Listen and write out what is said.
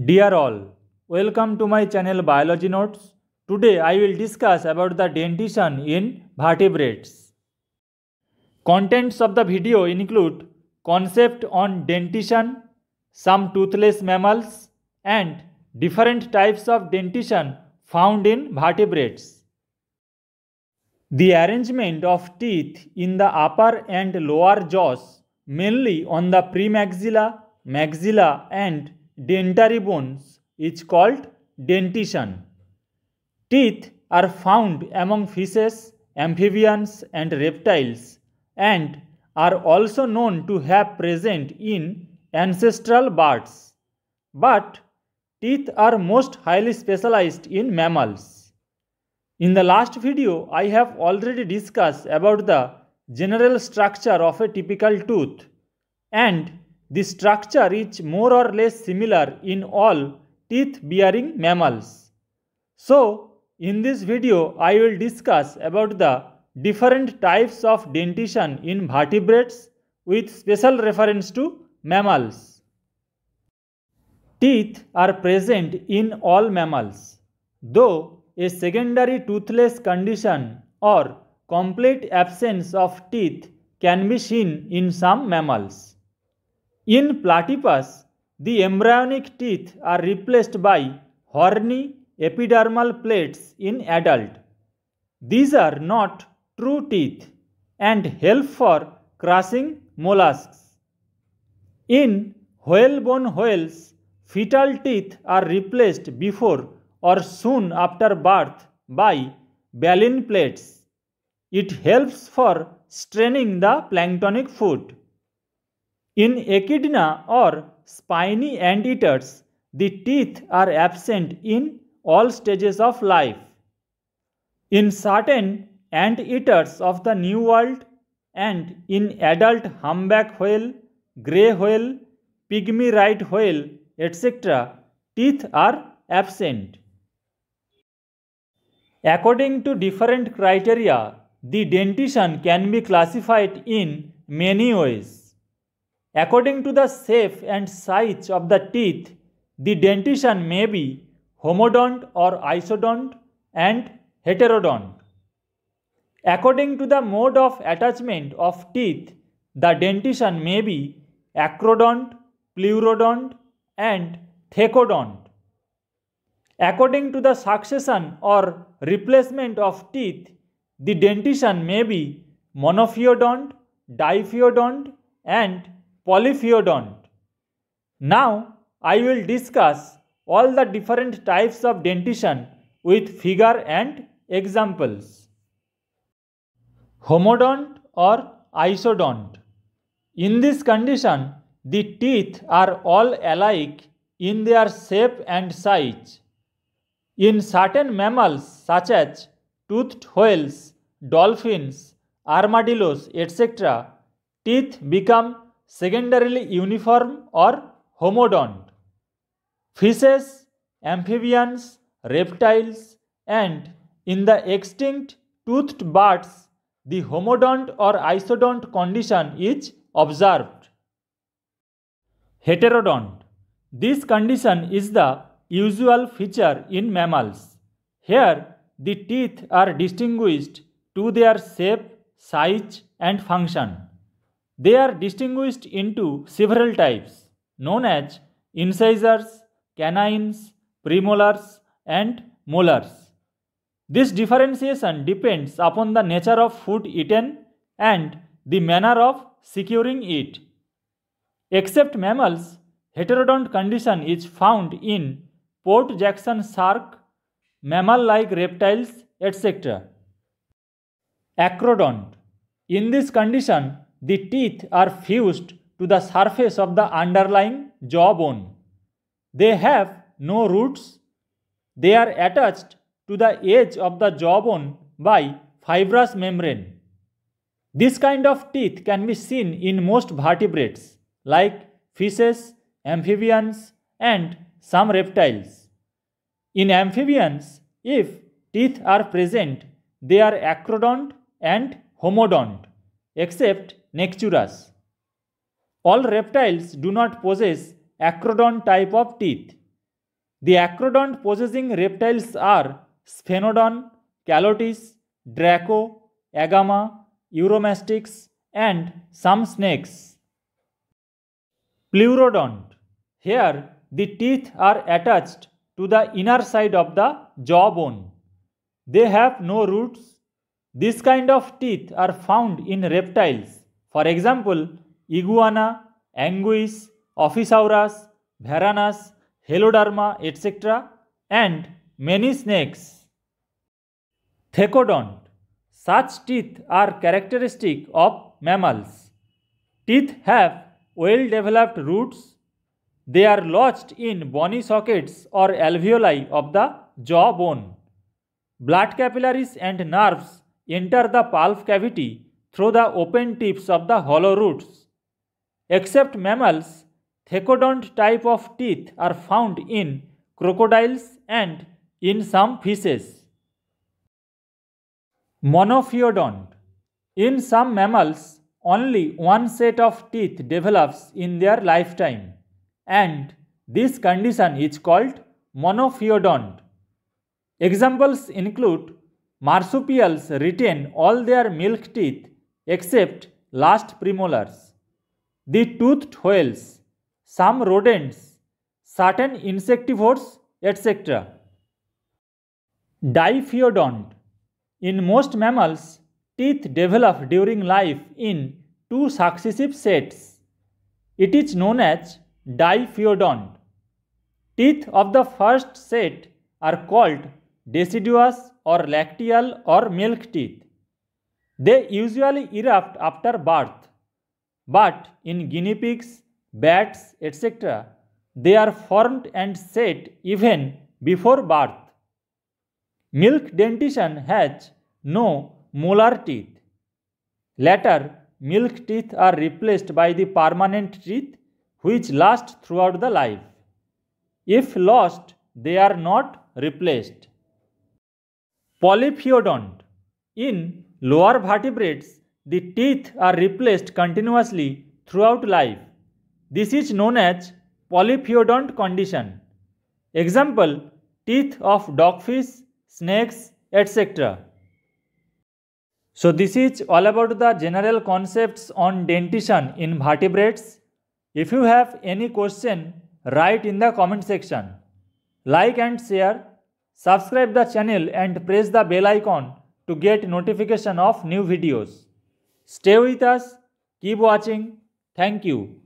Dear all, welcome to my channel Biology Notes. Today I will discuss about the dentition in vertebrates. Contents of the video include concept on dentition, some toothless mammals and different types of dentition found in vertebrates. The arrangement of teeth in the upper and lower jaws mainly on the premaxilla, maxilla and dentary bones is called dentition. Teeth are found among fishes, amphibians and reptiles and are also known to have present in ancestral birds. But teeth are most highly specialized in mammals. In the last video, I have already discussed about the general structure of a typical tooth and the structure is more or less similar in all teeth-bearing mammals. So, in this video, I will discuss about the different types of dentition in vertebrates with special reference to mammals. Teeth are present in all mammals, though a secondary toothless condition or complete absence of teeth can be seen in some mammals. In platypus, the embryonic teeth are replaced by horny epidermal plates in adult. These are not true teeth and help for crushing mollusks. In whalebone whales, fetal teeth are replaced before or soon after birth by baleen plates. It helps for straining the planktonic food. In echidna or spiny anteaters, the teeth are absent in all stages of life. In certain anteaters of the New World and in adult humpback whale, grey whale, pygmy right whale, etc., teeth are absent. According to different criteria, the dentition can be classified in many ways. According to the shape and size of the teeth, the dentition may be homodont or isodont and heterodont. According to the mode of attachment of teeth, the dentition may be acrodont, pleurodont, and thecodont. According to the succession or replacement of teeth, the dentition may be monophyodont, diphyodont, and polyphyodont. Now I will discuss all the different types of dentition with figure and examples. Homodont or isodont. In this condition, the teeth are all alike in their shape and size. In certain mammals such as toothed whales, dolphins, armadillos, etc., teeth become secondarily uniform or homodont. Fishes, amphibians, reptiles, and in the extinct toothed birds, the homodont or isodont condition is observed. Heterodont. This condition is the usual feature in mammals. Here, the teeth are distinguished to their shape, size, and function. They are distinguished into several types known as incisors, canines, premolars and molars. This differentiation depends upon the nature of food eaten and the manner of securing it. Except mammals, heterodont condition is found in Port Jackson shark, mammal-like reptiles, etc. Acrodont. In this condition, the teeth are fused to the surface of the underlying jawbone. They have no roots. They are attached to the edge of the jawbone by fibrous membrane. This kind of teeth can be seen in most vertebrates like fishes, amphibians, and some reptiles. In amphibians, if teeth are present, they are acrodont and homodont except Necturus. All reptiles do not possess acrodont type of teeth. The acrodont possessing reptiles are Sphenodon, Calotis, Draco, Agama, Euromastix and some snakes. Pleurodont. Here, the teeth are attached to the inner side of the jawbone. They have no roots this kind of teeth are found in reptiles. For example, iguana, anguis, ophisaurus, varanus, heloderma, etc. and many snakes. Thecodont. Such teeth are characteristic of mammals. Teeth have well-developed roots. They are lodged in bony sockets or alveoli of the jaw bone. Blood capillaries and nerves enter the palp cavity through the open tips of the hollow roots. Except mammals, thecodont type of teeth are found in crocodiles and in some fishes. Monophyodont In some mammals, only one set of teeth develops in their lifetime and this condition is called monophyodont. Examples include Marsupials retain all their milk teeth except last premolars. The toothed whales, some rodents, certain insectivores, etc. Diphyodont. In most mammals, teeth develop during life in two successive sets. It is known as diphyodont. Teeth of the first set are called deciduous or lacteal or milk teeth. They usually erupt after birth, but in guinea pigs, bats, etc., they are formed and set even before birth. Milk dentition has no molar teeth. Later, milk teeth are replaced by the permanent teeth which last throughout the life. If lost, they are not replaced polyphyodont. In lower vertebrates, the teeth are replaced continuously throughout life. This is known as polyphyodont condition. Example, teeth of dogfish, snakes, etc. So this is all about the general concepts on dentition in vertebrates. If you have any question, write in the comment section. Like and share. Subscribe the channel and press the bell icon to get notification of new videos. Stay with us. Keep watching. Thank you.